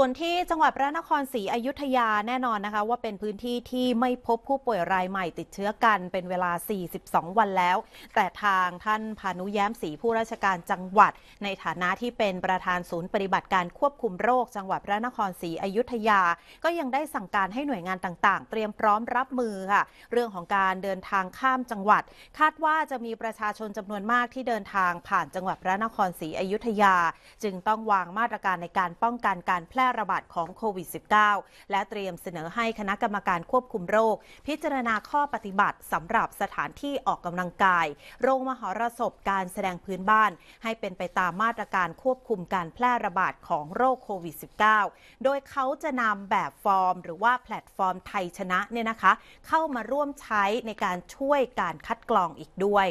ส่วนที่จังหวัดพระนครศรีอยุธยาแน่นอนนะคะว่าเป็นพื้นที่ที่ไม่พบผู้ป่วยรายใหม่ติดเชื้อกันเป็นเวลา 42 วันแล้ว แต่ทางท่านพานุแย้มศรีผู้ราชการจังหวัด ในฐานะที่เป็นประธานศูนย์ปฏิบัติการควบคุมโรค จังหวัดพระนครศรีอยุธยา ก็ยังได้สั่งการให้หน่วยงานต่างๆ เตรียมพร้อมรับมือค่ะเรื่องของการเดินทางข้ามจังหวัด คาดว่าจะมีประชาชนจำนวนมากที่เดินทางผ่านจังหวัดพระนครศรีอยุธยา จึงต้องวางมาตรการในการป้องกันการแพร่ระบาดของโควิด -19 และเตรียมเสนอให้คณะกรรมการควบคุมโรค พิจารณาข้อปฏิบัติสำหรับสถานที่ออกกำลังกาย โรงมหรสพการแสดงพื้นบ้าน ให้เป็นไปตามมาตรการควบคุมการแพร่ระบาดของโรคโควิด -19 โดยเขาจะนำแบบฟอร์มหรือว่าแพลตฟอร์มไทยชนะเนี่ยนะคะ เข้ามาร่วมใช้ในการช่วยการคัดกรองอีกด้วย